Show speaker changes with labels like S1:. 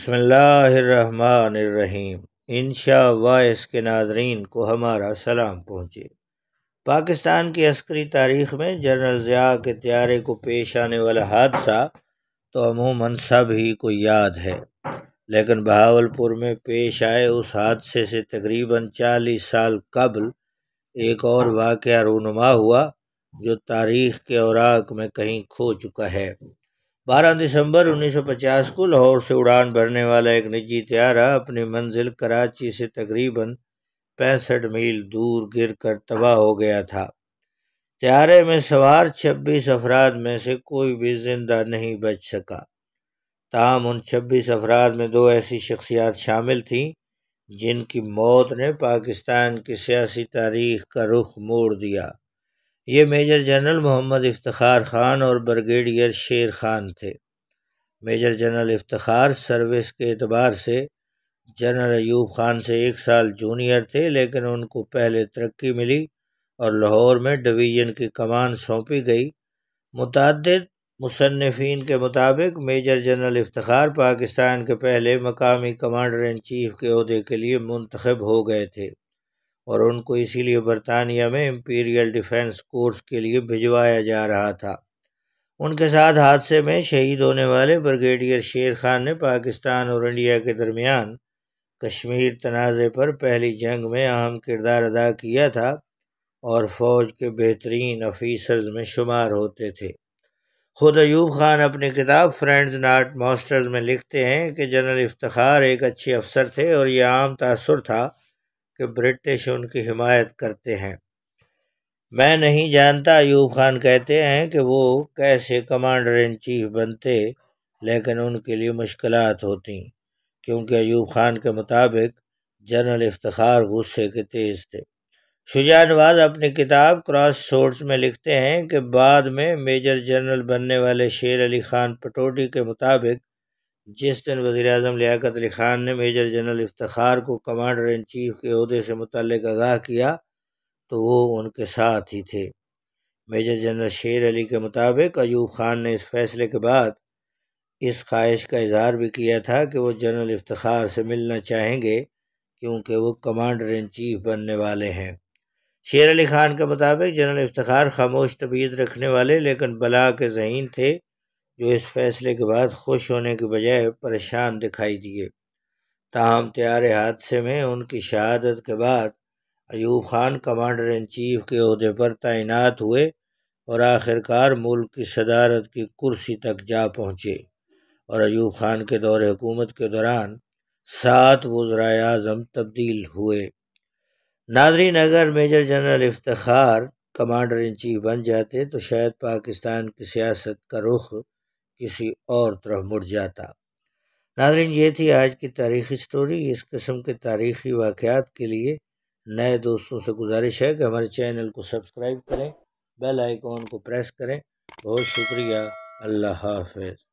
S1: बसमीम इनशा के नाजरीन को हमारा सलाम पहुँचे पाकिस्तान की अस्करी तारीख में जनरल ज़िया के त्यारे को पेश आने वाला हादसा तो अमूमन सब ही को याद है लेकिन बहावलपुर में पेश आए उस हादसे से तकरीबन चालीस साल कबल एक और वाक़ रूनुमा हुआ जो तारीख के औरक में कहीं खो चुका है 12 दिसंबर 1950 को लाहौर से उड़ान भरने वाला एक निजी त्यारा अपनी मंजिल कराची से तकरीबन पैंसठ मील दूर गिर कर तबाह हो गया था त्यारे में सवार 26 अफराद में से कोई भी जिंदा नहीं बच सका ताम उन 26 अफराद में दो ऐसी शख्सियात शामिल थीं जिनकी मौत ने पाकिस्तान की सियासी तारीख का रुख मोड़ दिया ये मेजर जनरल मोहम्मद इफ्तार ख़ान और ब्रिगेडियर शेर खान थे मेजर जनरल इफ्तार सर्विस के अतबार से जनरल ऐब खान से एक साल जूनियर थे लेकिन उनको पहले तरक्की मिली और लाहौर में डिवीज़न की कमान सौंपी गई मुतद मुसनफिन के मुताबिक मेजर जनरल इफ्तार पाकिस्तान के पहले मकामी कमांडर इन चीफ के अहदे के लिए मंतखब हो गए थे और उनको इसीलिए बरतानिया में इम्पीरियल डिफेंस कोर्स के लिए भिजवाया जा रहा था उनके साथ हादसे में शहीद होने वाले ब्रिगेडियर शेर खान ने पाकिस्तान और इंडिया के दरमियान कश्मीर तनाज़े पर पहली जंग में अहम किरदार अदा किया था और फ़ौज के बेहतरीन अफीसर्स में शुमार होते थे खुद अयूब खान अपनी किताब फ्रेंड्स नाट मास्टर्स में लिखते हैं कि जनरल इफ्तार एक अच्छे अफसर थे और यह आम तासर था कि ब्रिटिश उनकी हिमायत करते हैं मैं नहीं जानता अयूब खान कहते हैं कि वो कैसे कमांडर इन चीफ बनते लेकिन उनके लिए मुश्किल होती क्योंकि अयूब खान के मुताबिक जनरल इफ्तार गुस्से के तेज़ थे शुजा नवाज अपनी किताब क्रॉस शोर्ट्स में लिखते हैं कि बाद में मेजर जनरल बनने वाले शेर अली खान पटोटी के मुताबिक जिस दिन वज़ी अजम लियाकत अली ख़ान ने मेजर जनरल इफ्तार को कमांडर इन चीफ के अहदे से मुतल आगाह किया तो वो उनके साथ ही थे मेजर जनरल शेर अली के मुताबिक अयूब ख़ान ने इस फैसले के बाद इस ख्वाहिश का इजहार भी किया था कि वह जनरल इफ्तार से मिलना चाहेंगे क्योंकि वह कमांडर इन चीफ बनने वाले हैं शेर अली ख़ान के मुताबिक जनरल इफ्तार खामोश तबीयत रखने वाले लेकिन बला के जहन थे जो इस फैसले के बाद खुश होने के बजाय परेशान दिखाई दिए ताहम त्यारे हादसे में उनकी शहादत के बाद Ayub Khan commander in chief के अहदे पर तैनात हुए और आखिरकार मुल्क की सदारत की कुर्सी तक जा पहुँचे और अयूब खान के दौर हुकूमत के दौरान सात वज्रा अजम तब्दील हुए नादरी नगर major general Iftikhar commander in chief बन जाते तो शायद पाकिस्तान की सियासत का रुख किसी और तरफ मुड़ जाता नाजरन ये थी आज की तारीखी स्टोरी इस किस्म के तारीखी वाक़ात के लिए नए दोस्तों से गुजारिश है कि हमारे चैनल को सब्सक्राइब करें बेल आइकॉन को प्रेस करें बहुत शुक्रिया अल्लाह हाफिज़